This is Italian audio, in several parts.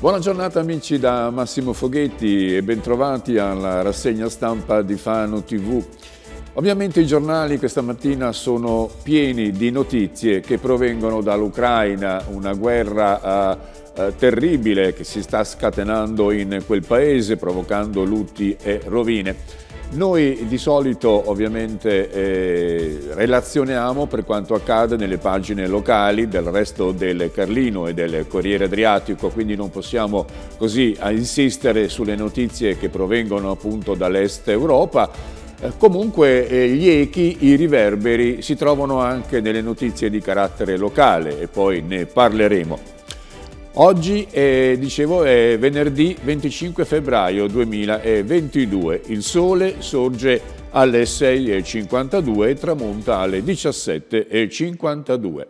Buona giornata amici da Massimo Foghetti e bentrovati alla rassegna stampa di Fano TV. Ovviamente i giornali questa mattina sono pieni di notizie che provengono dall'Ucraina, una guerra eh, eh terribile che si sta scatenando in quel paese provocando lutti e rovine. Noi di solito ovviamente eh, relazioniamo per quanto accade nelle pagine locali del resto del Carlino e del Corriere Adriatico, quindi non possiamo così insistere sulle notizie che provengono appunto dall'est Europa. Eh, comunque eh, gli echi, i riverberi si trovano anche nelle notizie di carattere locale e poi ne parleremo. Oggi è, dicevo, è venerdì 25 febbraio 2022. Il sole sorge alle 6.52 e tramonta alle 17.52.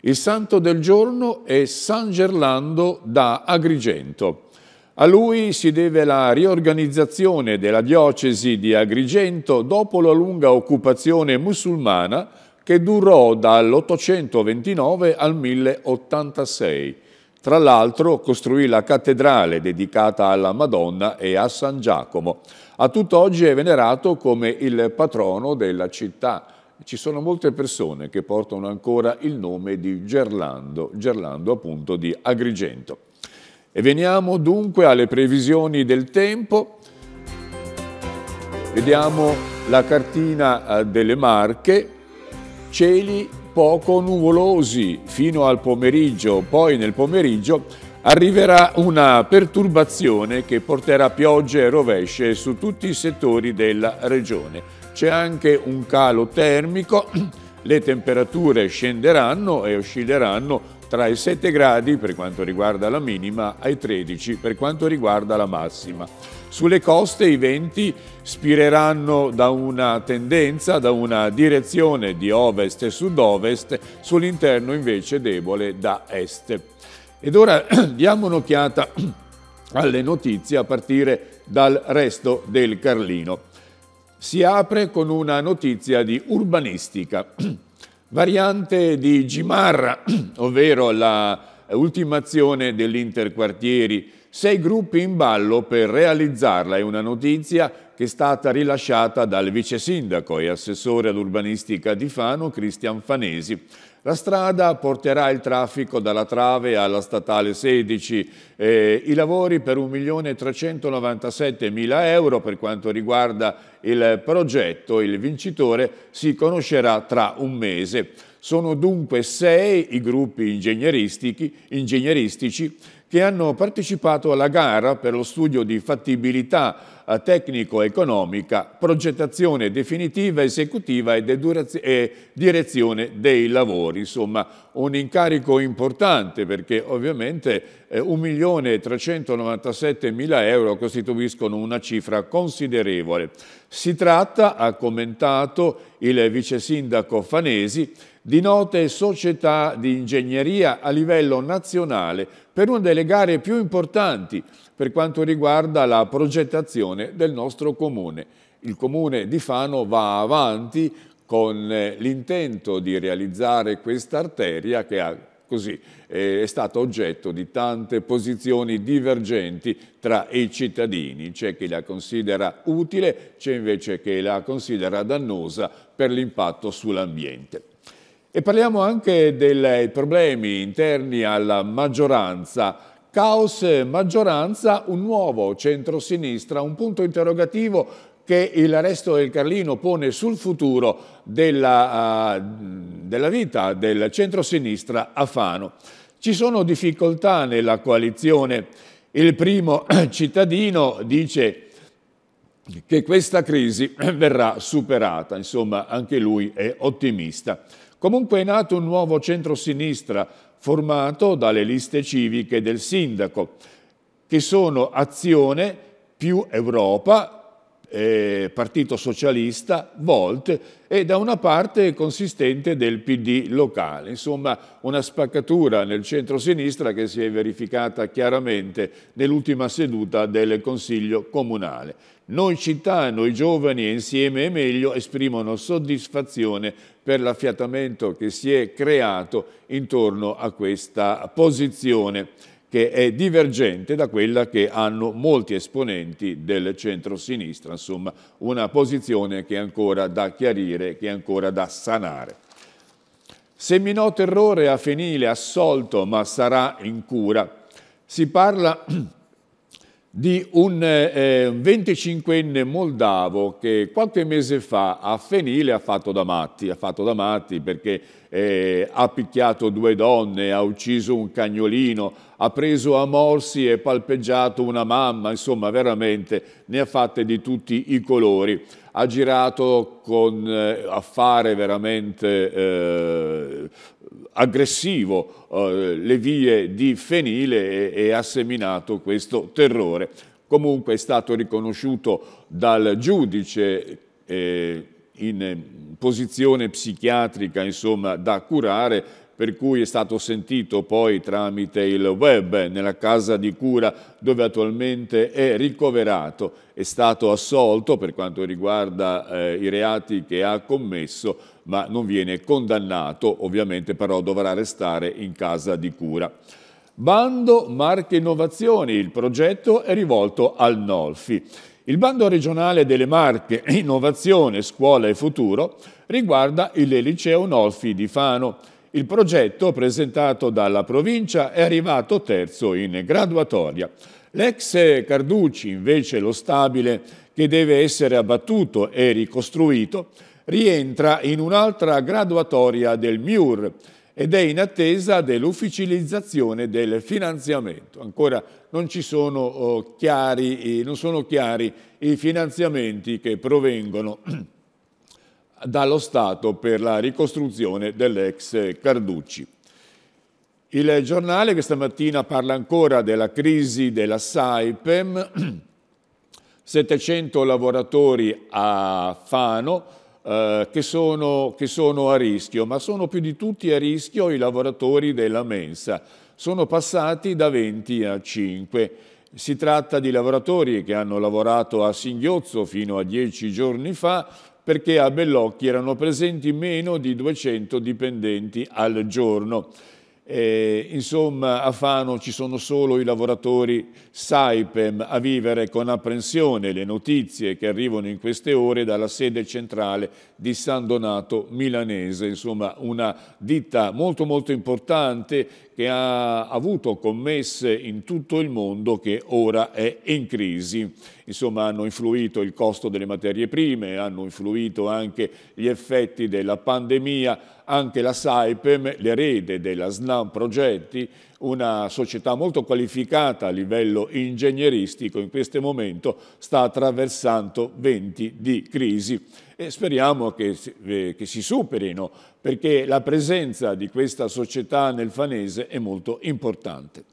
Il santo del giorno è San Gerlando da Agrigento. A lui si deve la riorganizzazione della diocesi di Agrigento dopo la lunga occupazione musulmana che durò dall'829 al 1086 tra l'altro costruì la cattedrale dedicata alla Madonna e a San Giacomo. A tutt'oggi è venerato come il patrono della città. Ci sono molte persone che portano ancora il nome di Gerlando, Gerlando appunto di Agrigento. E veniamo dunque alle previsioni del tempo. Vediamo la cartina eh, delle Marche, cieli poco nuvolosi fino al pomeriggio, poi nel pomeriggio arriverà una perturbazione che porterà piogge e rovesce su tutti i settori della regione. C'è anche un calo termico, le temperature scenderanno e oscilleranno tra i 7 gradi per quanto riguarda la minima ai 13 per quanto riguarda la massima. Sulle coste i venti spireranno da una tendenza, da una direzione di ovest e sud-ovest, sull'interno invece debole da est. Ed ora diamo un'occhiata alle notizie a partire dal resto del Carlino. Si apre con una notizia di urbanistica. variante di Gimarra, ovvero la ultimazione dell'interquartieri. Sei gruppi in ballo per realizzarla è una notizia che è stata rilasciata dal vice sindaco e assessore all'urbanistica di Fano, Cristian Fanesi. La strada porterà il traffico dalla Trave alla Statale 16, eh, i lavori per 1.397.000 euro per quanto riguarda il progetto, il vincitore si conoscerà tra un mese. Sono dunque sei i gruppi ingegneristici che hanno partecipato alla gara per lo studio di fattibilità eh, tecnico-economica, progettazione definitiva, esecutiva e, direzione dei lavori. Insomma, un incarico importante perché ovviamente eh, 1.397.000 euro costituiscono una cifra considerevole. Si tratta, ha commentato il vice sindaco Fanesi, di note società di ingegneria a livello nazionale per una delle gare più importanti, per quanto riguarda la progettazione del nostro comune. Il comune di Fano va avanti con eh, l'intento di realizzare questa arteria che ha così eh, è stata oggetto di tante posizioni divergenti tra i cittadini. C'è chi la considera utile, c'è invece chi la considera dannosa per l'impatto sull'ambiente. E parliamo anche dei problemi interni alla maggioranza Caos maggioranza, un nuovo centrosinistra, un punto interrogativo che il resto del Carlino pone sul futuro della, ah, della vita del centrosinistra a Fano. Ci sono difficoltà nella coalizione. Il primo cittadino dice che questa crisi verrà superata, insomma anche lui è ottimista. Comunque è nato un nuovo centrosinistra, formato dalle liste civiche del sindaco, che sono azione più Europa eh, Partito Socialista, Volt, e da una parte consistente del PD locale. Insomma, una spaccatura nel centro-sinistra che si è verificata chiaramente nell'ultima seduta del Consiglio comunale. Noi città, noi giovani e insieme è meglio esprimono soddisfazione per l'affiatamento che si è creato intorno a questa posizione che è divergente da quella che hanno molti esponenti del centro-sinistra, insomma una posizione che è ancora da chiarire, che è ancora da sanare. Seminò terrore a Fenile, assolto, ma sarà in cura. Si parla di un eh, 25enne moldavo che qualche mese fa a Fenile ha fatto da matti, ha fatto da matti perché eh, ha picchiato due donne, ha ucciso un cagnolino, ha preso a morsi e palpeggiato una mamma, insomma veramente ne ha fatte di tutti i colori ha girato con eh, affare veramente eh, aggressivo eh, le vie di Fenile e, e ha seminato questo terrore. Comunque è stato riconosciuto dal giudice eh, in posizione psichiatrica, insomma, da curare per cui è stato sentito poi tramite il web nella casa di cura dove attualmente è ricoverato, è stato assolto per quanto riguarda eh, i reati che ha commesso, ma non viene condannato, ovviamente però dovrà restare in casa di cura. Bando Marche Innovazioni, il progetto è rivolto al Nolfi. Il bando regionale delle Marche Innovazione, Scuola e Futuro riguarda il liceo Nolfi di Fano. Il progetto presentato dalla provincia è arrivato terzo in graduatoria. L'ex Carducci, invece lo stabile che deve essere abbattuto e ricostruito, rientra in un'altra graduatoria del MIUR ed è in attesa dell'ufficializzazione del finanziamento. Ancora non, sono oh, chiari, non sono chiari i finanziamenti che provengono dallo Stato per la ricostruzione dell'ex Carducci. Il giornale questa mattina parla ancora della crisi della Saipem, 700 lavoratori a Fano eh, che, sono, che sono a rischio, ma sono più di tutti a rischio i lavoratori della mensa. Sono passati da 20 a 5. Si tratta di lavoratori che hanno lavorato a singhiozzo fino a 10 giorni fa, perché a Bellocchi erano presenti meno di 200 dipendenti al giorno. Eh, insomma, a Fano ci sono solo i lavoratori Saipem a vivere con apprensione le notizie che arrivano in queste ore dalla sede centrale di San Donato Milanese, insomma una ditta molto molto importante che ha avuto commesse in tutto il mondo che ora è in crisi. Insomma hanno influito il costo delle materie prime, hanno influito anche gli effetti della pandemia, anche la Saipem, l'erede della SNAM Progetti, una società molto qualificata a livello ingegneristico in questo momento sta attraversando venti di crisi e speriamo che, eh, che si superino perché la presenza di questa società nel Fanese è molto importante.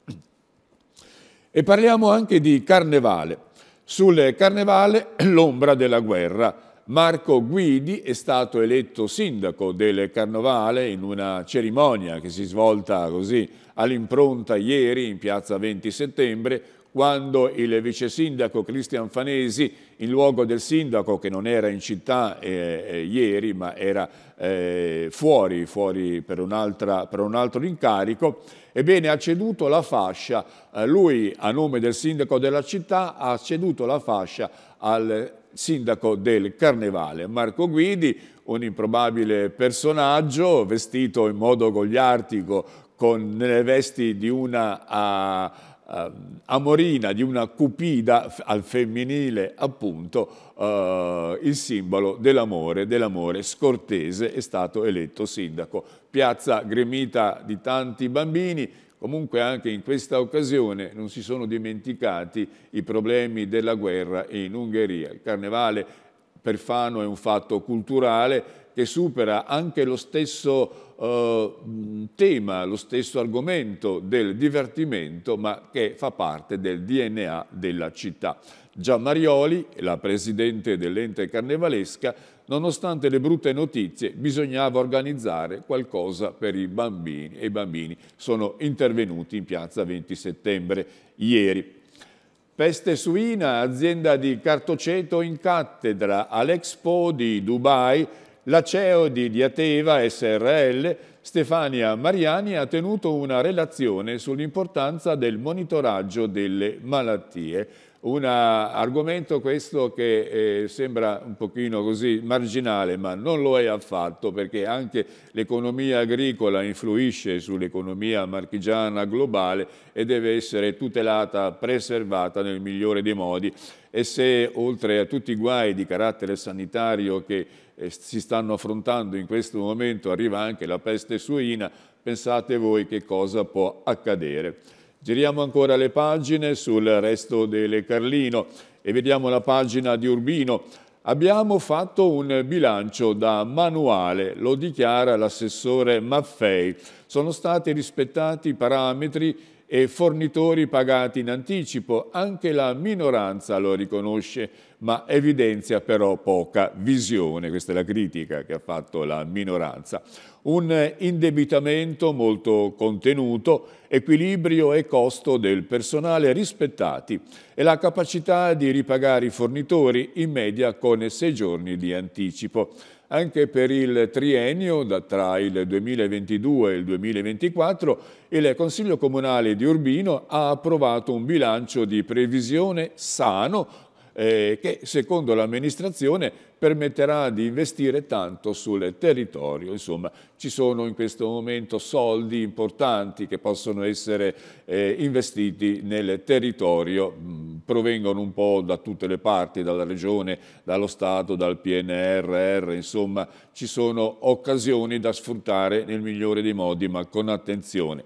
E parliamo anche di Carnevale. Sul Carnevale l'ombra della guerra Marco Guidi è stato eletto sindaco del Carnovale in una cerimonia che si svolta così all'impronta ieri in piazza 20 settembre quando il vice sindaco Cristian Fanesi, in luogo del sindaco che non era in città eh, eh, ieri ma era eh, fuori, fuori per, per, un altro incarico, ebbene ha ceduto la fascia, eh, lui a nome del sindaco della città ha ceduto la fascia al sindaco del Carnevale, Marco Guidi, un improbabile personaggio vestito in modo goliartico con le vesti di una a, a, amorina, di una cupida al femminile appunto, eh, il simbolo dell'amore, dell'amore scortese, è stato eletto sindaco. Piazza gremita di tanti bambini, Comunque anche in questa occasione non si sono dimenticati i problemi della guerra in Ungheria. Il carnevale per Fano è un fatto culturale che supera anche lo stesso eh, tema, lo stesso argomento del divertimento, ma che fa parte del DNA della città. Marioli, la presidente dell'ente carnevalesca, nonostante le brutte notizie bisognava organizzare qualcosa per i bambini e i bambini sono intervenuti in piazza 20 settembre ieri. Peste suina, azienda di cartoceto in cattedra, all'Expo di Dubai, la CEO di Diateva SRL, Stefania Mariani, ha tenuto una relazione sull'importanza del monitoraggio delle malattie. Un eh, argomento questo che eh, sembra un pochino così marginale, ma non lo è affatto perché anche l'economia agricola influisce sull'economia marchigiana globale e deve essere tutelata, preservata nel migliore dei modi e se oltre a tutti i guai di carattere sanitario che eh, si stanno affrontando in questo momento arriva anche la peste suina, pensate voi che cosa può accadere. Giriamo ancora le pagine sul resto del Carlino e vediamo la pagina di Urbino. Abbiamo fatto un bilancio da manuale, lo dichiara l'assessore Maffei. Sono stati rispettati i parametri e fornitori pagati in anticipo, anche la minoranza lo riconosce ma evidenzia però poca visione, questa è la critica che ha fatto la minoranza. Un indebitamento molto contenuto, equilibrio e costo del personale rispettati e la capacità di ripagare i fornitori in media con sei giorni di anticipo anche per il triennio da tra il 2022 e il 2024 il Consiglio Comunale di Urbino ha approvato un bilancio di previsione sano eh, che secondo l'amministrazione permetterà di investire tanto sul territorio. Insomma, ci sono in questo momento soldi importanti che possono essere eh, investiti nel territorio, mm, provengono un po' da tutte le parti, dalla Regione, dallo Stato, dal PNRR, insomma ci sono occasioni da sfruttare nel migliore dei modi, ma con attenzione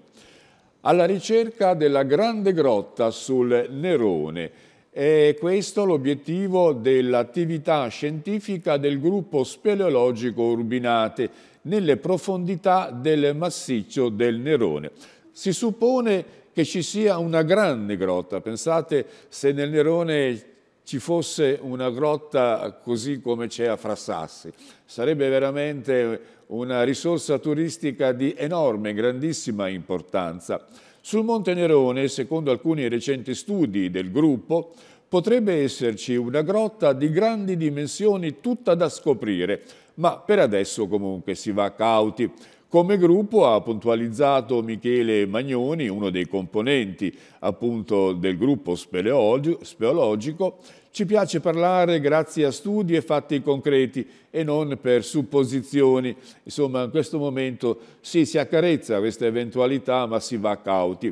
alla ricerca della grande grotta sul Nerone. È questo l'obiettivo dell'attività scientifica del gruppo speleologico Urbinate nelle profondità del massiccio del Nerone. Si suppone che ci sia una grande grotta, pensate se nel Nerone ci fosse una grotta così come c'è a Frassassi. Sarebbe veramente una risorsa turistica di enorme, grandissima importanza. Sul Monte Nerone, secondo alcuni recenti studi del gruppo, potrebbe esserci una grotta di grandi dimensioni tutta da scoprire, ma per adesso comunque si va cauti. Come gruppo ha puntualizzato Michele Magnoni, uno dei componenti appunto del gruppo speleologico, ci piace parlare grazie a studi e fatti concreti e non per supposizioni. Insomma, in questo momento sì, si accarezza questa eventualità, ma si va cauti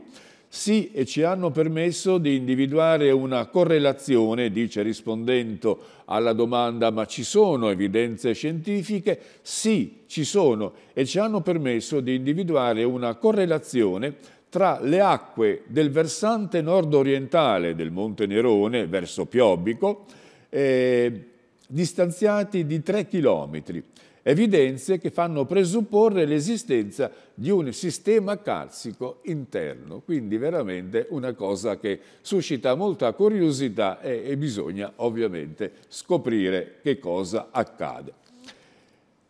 sì e ci hanno permesso di individuare una correlazione, dice rispondendo alla domanda ma ci sono evidenze scientifiche? Sì, ci sono e ci hanno permesso di individuare una correlazione tra le acque del versante nord-orientale del Monte Nerone verso Piobbico, eh, distanziati di 3 chilometri evidenze che fanno presupporre l'esistenza di un sistema calcico interno, quindi veramente una cosa che suscita molta curiosità e, e bisogna ovviamente scoprire che cosa accade.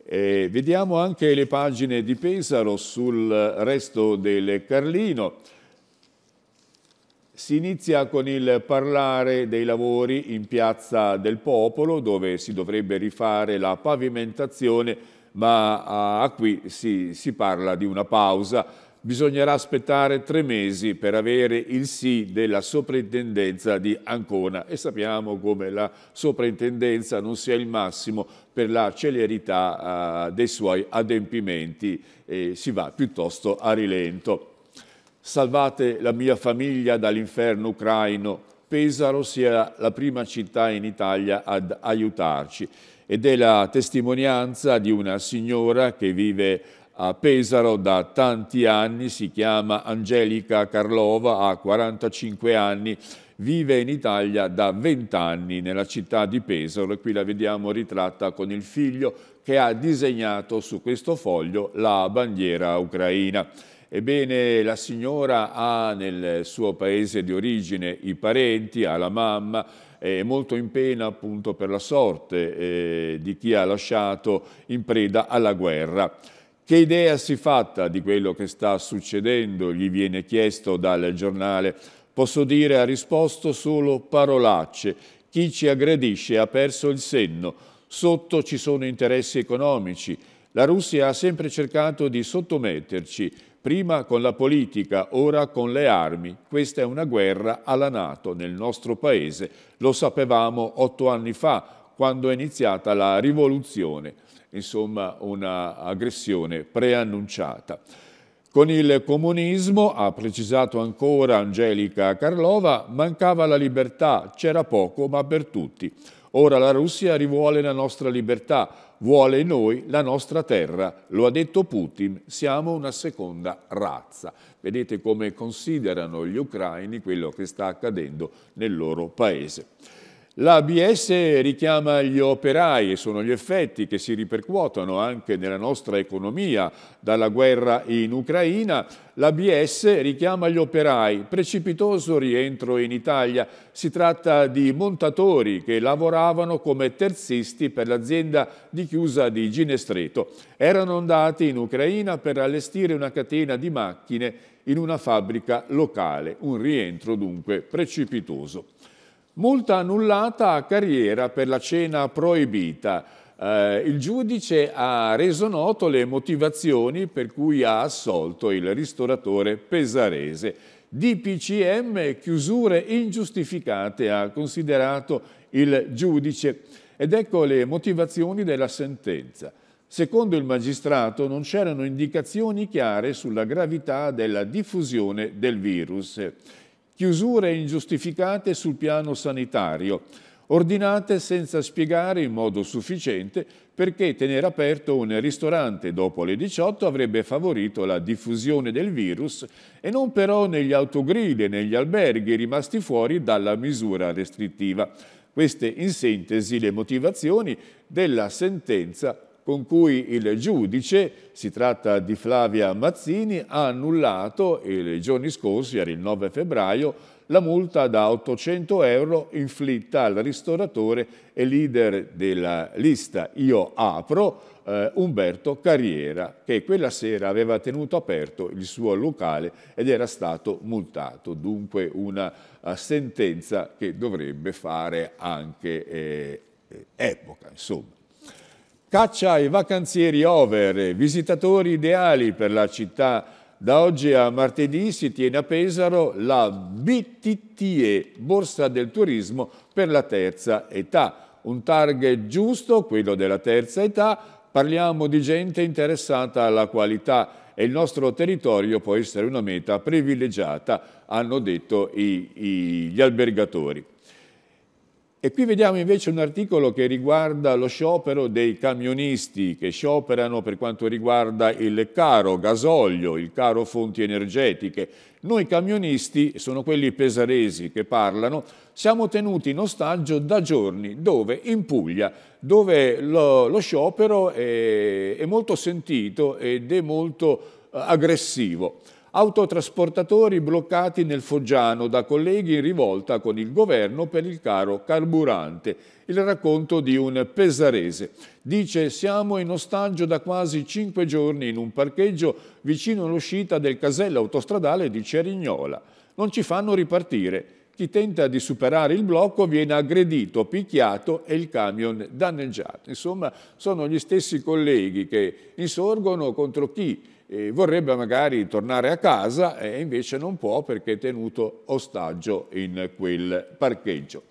E vediamo anche le pagine di Pesaro sul resto del Carlino. Si inizia con il parlare dei lavori in Piazza del Popolo dove si dovrebbe rifare la pavimentazione ma ah, qui si, si parla di una pausa. Bisognerà aspettare tre mesi per avere il sì della soprintendenza di Ancona e sappiamo come la soprintendenza non sia il massimo per la celerità ah, dei suoi adempimenti e si va piuttosto a rilento. Salvate la mia famiglia dall'inferno ucraino. Pesaro sia la prima città in Italia ad aiutarci ed è la testimonianza di una signora che vive a Pesaro da tanti anni, si chiama Angelica Carlova, ha 45 anni, vive in Italia da 20 anni nella città di Pesaro e qui la vediamo ritratta con il figlio che ha disegnato su questo foglio la bandiera ucraina. Ebbene, la signora ha nel suo paese di origine i parenti, ha la mamma, è molto in pena appunto per la sorte eh, di chi ha lasciato in preda alla guerra. Che idea si fatta di quello che sta succedendo? Gli viene chiesto dal giornale. Posso dire ha risposto solo parolacce. Chi ci aggredisce ha perso il senno. Sotto ci sono interessi economici. La Russia ha sempre cercato di sottometterci, prima con la politica, ora con le armi. Questa è una guerra alla Nato nel nostro paese. Lo sapevamo otto anni fa, quando è iniziata la rivoluzione, insomma un'aggressione preannunciata. Con il comunismo, ha precisato ancora Angelica Carlova, mancava la libertà, c'era poco ma per tutti. Ora la Russia rivuole la nostra libertà, vuole noi la nostra terra. Lo ha detto Putin, siamo una seconda razza. Vedete come considerano gli ucraini quello che sta accadendo nel loro paese. L'ABS richiama gli operai e sono gli effetti che si ripercuotono anche nella nostra economia dalla guerra in Ucraina. L'ABS richiama gli operai, precipitoso rientro in Italia. Si tratta di montatori che lavoravano come terzisti per l'azienda di chiusa di Ginestreto. Erano andati in Ucraina per allestire una catena di macchine in una fabbrica locale. Un rientro dunque precipitoso. Multa annullata a carriera per la cena proibita. Eh, il giudice ha reso noto le motivazioni per cui ha assolto il ristoratore pesarese. DPCM chiusure ingiustificate ha considerato il giudice ed ecco le motivazioni della sentenza. Secondo il magistrato non c'erano indicazioni chiare sulla gravità della diffusione del virus. Chiusure ingiustificate sul piano sanitario, ordinate senza spiegare in modo sufficiente perché tenere aperto un ristorante dopo le 18 avrebbe favorito la diffusione del virus e non però negli autogrill e negli alberghi rimasti fuori dalla misura restrittiva. Queste in sintesi le motivazioni della sentenza con cui il giudice, si tratta di Flavia Mazzini, ha annullato, i giorni scorsi, era il 9 febbraio, la multa da 800 euro inflitta al ristoratore e leader della lista Io Apro, eh, Umberto Carriera, che quella sera aveva tenuto aperto il suo locale ed era stato multato. Dunque una eh, sentenza che dovrebbe fare anche eh, epoca, insomma. Caccia ai vacanzieri over, visitatori ideali per la città. Da oggi a martedì si tiene a Pesaro la BTTE, Borsa del Turismo per la Terza Età. Un target giusto, quello della terza età, parliamo di gente interessata alla qualità e il nostro territorio può essere una meta privilegiata, hanno detto i, i, gli albergatori. E qui vediamo invece un articolo che riguarda lo sciopero dei camionisti che scioperano per quanto riguarda il caro gasolio, il caro fonti energetiche. Noi camionisti, sono quelli pesaresi che parlano, siamo tenuti in ostaggio da giorni, dove? In Puglia, dove lo, lo sciopero è, è molto sentito ed è molto eh, aggressivo autotrasportatori bloccati nel Foggiano da colleghi in rivolta con il governo per il caro carburante. Il racconto di un pesarese. Dice siamo in ostaggio da quasi cinque giorni in un parcheggio vicino all'uscita del casello autostradale di Cerignola. Non ci fanno ripartire. Chi tenta di superare il blocco viene aggredito, picchiato e il camion danneggiato. Insomma, sono gli stessi colleghi che insorgono contro chi eh, vorrebbe magari tornare a casa e invece non può perché è tenuto ostaggio in quel parcheggio.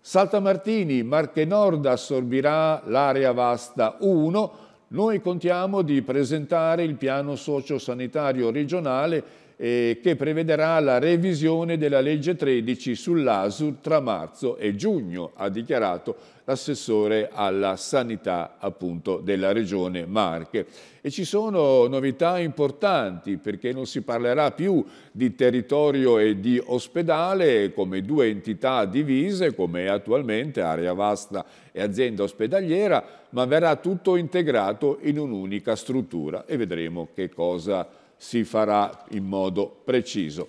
Saltamartini, Marche Nord assorbirà l'area vasta 1. Noi contiamo di presentare il piano socio-sanitario regionale eh, che prevederà la revisione della legge 13 sull'ASUR tra marzo e giugno, ha dichiarato l'assessore alla sanità appunto della regione Marche. E ci sono novità importanti perché non si parlerà più di territorio e di ospedale come due entità divise come attualmente area vasta e azienda ospedaliera, ma verrà tutto integrato in un'unica struttura e vedremo che cosa si farà in modo preciso.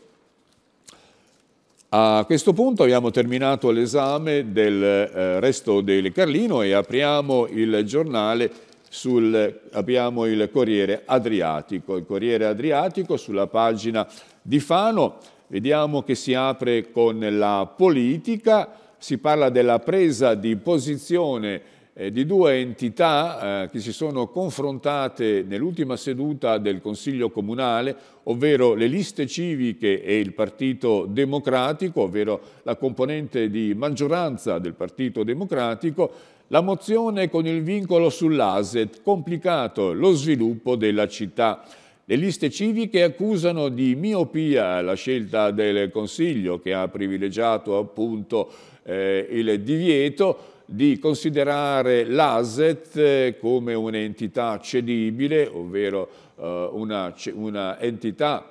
A questo punto abbiamo terminato l'esame del eh, resto del Carlino e apriamo il giornale sul, abbiamo il Corriere Adriatico. Il Corriere Adriatico sulla pagina di Fano, vediamo che si apre con la politica, si parla della presa di posizione eh, di due entità eh, che si sono confrontate nell'ultima seduta del Consiglio Comunale, ovvero le liste civiche e il Partito Democratico, ovvero la componente di maggioranza del Partito Democratico, la mozione con il vincolo sull'ASET, complicato lo sviluppo della città. Le liste civiche accusano di miopia la scelta del Consiglio che ha privilegiato appunto eh, il divieto di considerare l'ASET eh, come un'entità cedibile, ovvero eh, una, una entità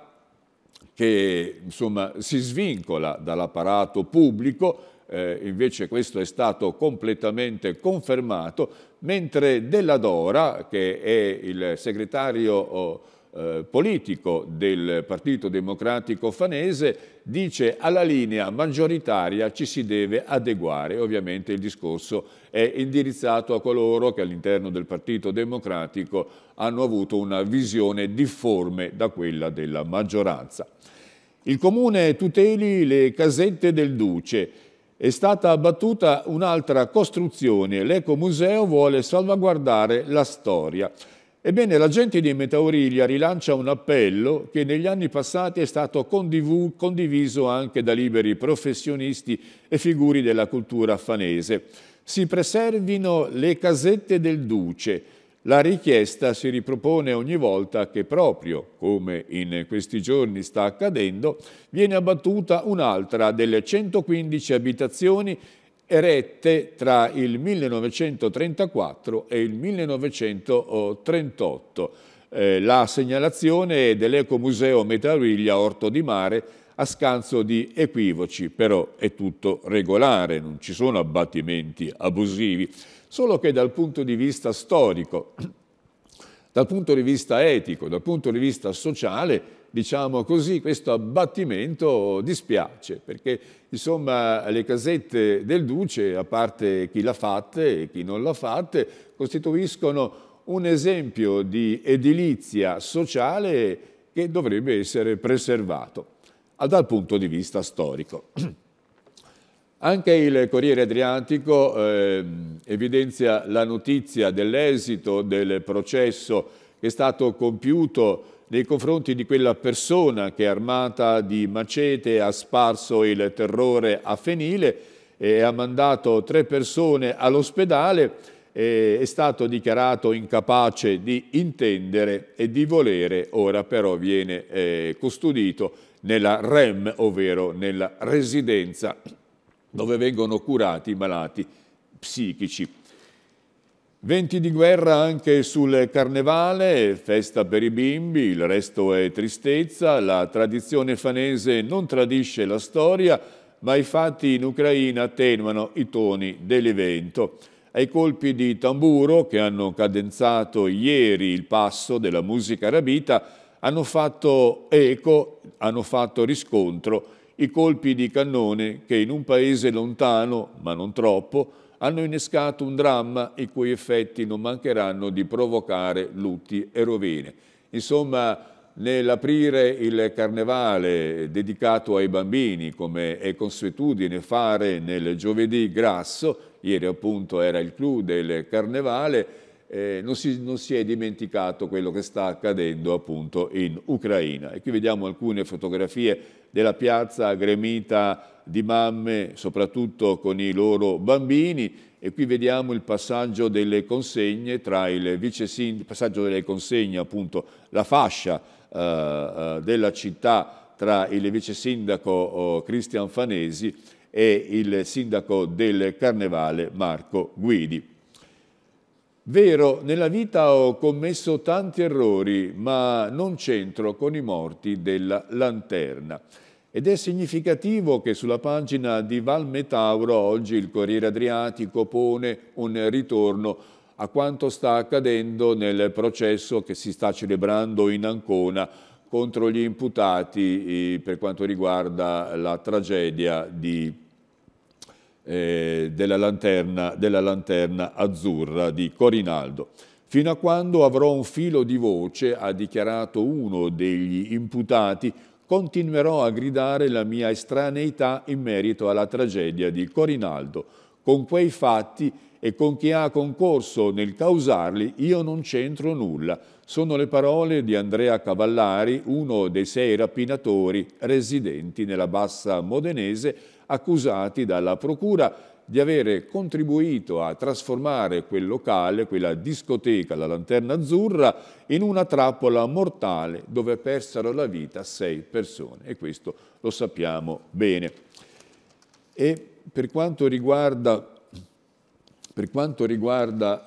che insomma, si svincola dall'apparato pubblico, eh, invece questo è stato completamente confermato, mentre Della Dora, che è il segretario oh, eh, politico del Partito Democratico Fanese dice alla linea maggioritaria ci si deve adeguare. Ovviamente il discorso è indirizzato a coloro che all'interno del Partito Democratico hanno avuto una visione difforme da quella della maggioranza. Il Comune tuteli le casette del Duce, è stata abbattuta un'altra costruzione. L'Ecomuseo vuole salvaguardare la storia. Ebbene, la gente di Metauriglia rilancia un appello che negli anni passati è stato condiviso anche da liberi professionisti e figuri della cultura affanese. Si preservino le casette del Duce. La richiesta si ripropone ogni volta che proprio, come in questi giorni sta accadendo, viene abbattuta un'altra delle 115 abitazioni erette tra il 1934 e il 1938. Eh, la segnalazione è dell'Ecomuseo Metariglia Orto di Mare a scanso di equivoci, però è tutto regolare, non ci sono abbattimenti abusivi, solo che dal punto di vista storico, dal punto di vista etico, dal punto di vista sociale, diciamo così, questo abbattimento dispiace, perché insomma le casette del Duce, a parte chi l'ha fatta e chi non l'ha fatta, costituiscono un esempio di edilizia sociale che dovrebbe essere preservato dal punto di vista storico. Anche il Corriere Adriatico eh, evidenzia la notizia dell'esito del processo che è stato compiuto nei confronti di quella persona che armata di macete ha sparso il terrore a Fenile e ha mandato tre persone all'ospedale è stato dichiarato incapace di intendere e di volere, ora però viene eh, custodito nella REM, ovvero nella residenza dove vengono curati i malati psichici. Venti di guerra anche sul carnevale, festa per i bimbi, il resto è tristezza, la tradizione fanese non tradisce la storia, ma i fatti in Ucraina attenuano i toni dell'evento. Ai colpi di tamburo che hanno cadenzato ieri il passo della musica rabita hanno fatto eco, hanno fatto riscontro i colpi di cannone che in un paese lontano, ma non troppo, hanno innescato un dramma i cui effetti non mancheranno di provocare lutti e rovine. Insomma, nell'aprire il carnevale dedicato ai bambini, come è consuetudine fare nel giovedì grasso, ieri appunto era il clou del carnevale, eh, non, si, non, si, è dimenticato quello che sta accadendo appunto in Ucraina. E qui vediamo alcune fotografie della piazza gremita di mamme, soprattutto con i loro bambini. E qui vediamo il passaggio delle consegne tra il vice sindaco, passaggio delle consegne appunto, la fascia eh, eh della città tra il vice sindaco oh, Cristian Fanesi e il sindaco del Carnevale Marco Guidi. Vero, nella vita ho commesso tanti errori, ma non c'entro con i morti della lanterna. Ed è significativo che sulla pagina di Valmetauro oggi il Corriere Adriatico pone un ritorno a quanto sta accadendo nel processo che si sta celebrando in Ancona contro gli imputati eh, per quanto riguarda la tragedia di eh, della, lanterna, della lanterna azzurra di Corinaldo. Fino a quando avrò un filo di voce, ha dichiarato uno degli imputati, continuerò a gridare la mia estraneità in merito alla tragedia di Corinaldo. Con quei fatti e con chi ha concorso nel causarli io non c'entro nulla. Sono le parole di Andrea Cavallari, uno dei sei rapinatori residenti nella bassa modenese accusati dalla Procura di avere contribuito a trasformare quel locale, quella discoteca, la Lanterna Azzurra, in una trappola mortale dove persero la vita sei persone e questo lo sappiamo bene. E per quanto riguarda, per quanto riguarda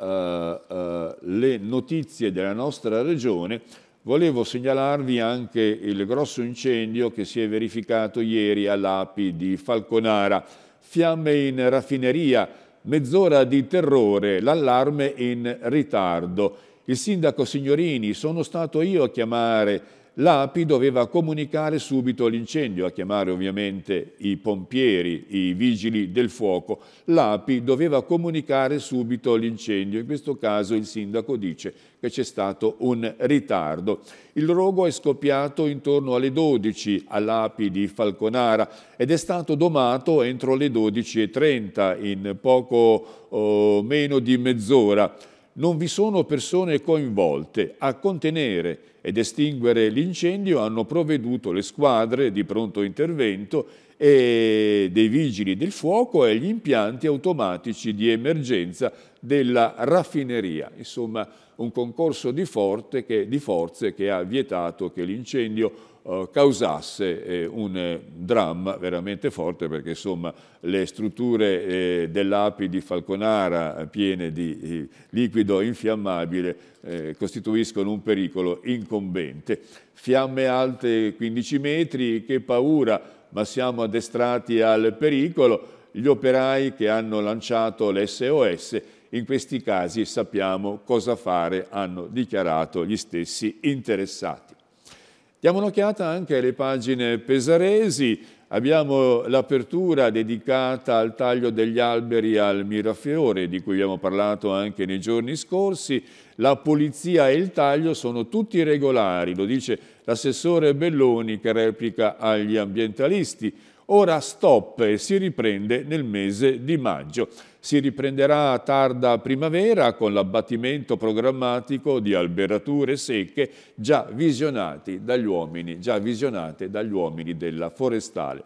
uh, uh, le notizie della nostra regione, Volevo segnalarvi anche il grosso incendio che si è verificato ieri all'API di Falconara. Fiamme in raffineria, mezz'ora di terrore, l'allarme in ritardo. Il sindaco Signorini, sono stato io a chiamare l'API doveva comunicare subito l'incendio, a chiamare ovviamente i pompieri, i vigili del fuoco. L'API doveva comunicare subito l'incendio. In questo caso il sindaco dice che c'è stato un ritardo. Il rogo è scoppiato intorno alle 12 all'API di Falconara ed è stato domato entro le 12.30, in poco oh, meno di mezz'ora non vi sono persone coinvolte. A contenere ed estinguere l'incendio hanno provveduto le squadre di pronto intervento e dei vigili del fuoco e gli impianti automatici di emergenza della raffineria. Insomma, un concorso di, forze che ha vietato che l'incendio eh, causasse eh, un eh, dramma veramente forte perché insomma le strutture dell'api di Falconara piene di liquido infiammabile costituiscono un pericolo incombente. Fiamme alte 15 metri, che paura, ma siamo addestrati al pericolo. Gli operai che hanno lanciato l'SOS in questi casi sappiamo cosa fare, hanno dichiarato gli stessi interessati. Diamo un'occhiata anche alle pagine pesaresi, Abbiamo l'apertura dedicata al taglio degli alberi al Mirafiore, di cui abbiamo parlato anche nei giorni scorsi. La pulizia e il taglio sono tutti regolari, lo dice l'assessore Belloni che replica agli ambientalisti. Ora stop e si riprende nel mese di maggio si riprenderà a tarda primavera con l'abbattimento programmatico di alberature secche già visionati dagli uomini, già visionate dagli uomini della forestale.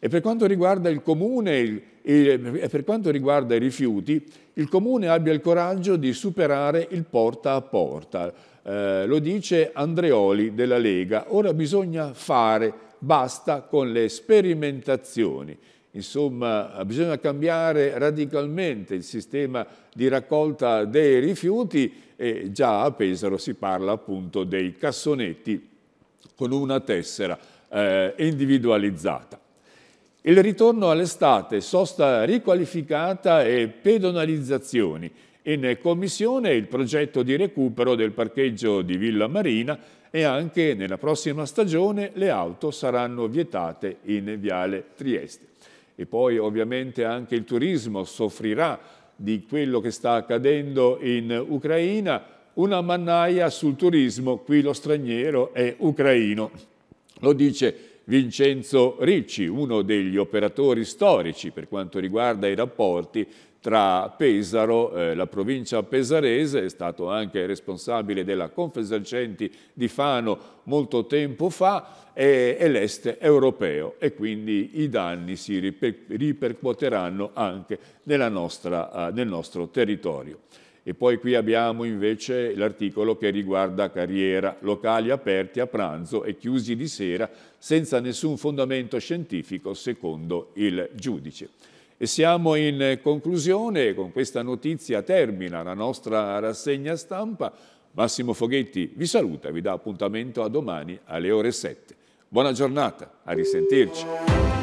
E per quanto riguarda il comune e per quanto riguarda i rifiuti, il comune abbia il coraggio di superare il porta a porta. Eh, lo dice Andreoli della Lega. Ora bisogna fare, basta con le sperimentazioni. Insomma, bisogna cambiare radicalmente il sistema di raccolta dei rifiuti e già a Pesaro si parla appunto dei cassonetti con una tessera eh, individualizzata. Il ritorno all'estate, sosta riqualificata e pedonalizzazioni. In commissione il progetto di recupero del parcheggio di Villa Marina e anche nella prossima stagione le auto saranno vietate in Viale Trieste e poi ovviamente anche il turismo soffrirà di quello che sta accadendo in Ucraina, una mannaia sul turismo, qui lo straniero è ucraino. Lo dice Vincenzo Ricci, uno degli operatori storici per quanto riguarda i rapporti tra Pesaro, eh, la provincia pesarese, è stato anche responsabile della Confesercenti di Fano molto tempo fa, e, e l'est europeo e quindi i danni si riper ripercuoteranno anche nostra, eh, nel nostro territorio. E poi qui abbiamo invece l'articolo che riguarda carriera, locali aperti a pranzo e chiusi di sera senza nessun fondamento scientifico secondo il giudice. E siamo in conclusione, con questa notizia termina la nostra rassegna stampa. Massimo Foghetti vi saluta, e vi dà appuntamento a domani alle ore 7. Buona giornata, a risentirci.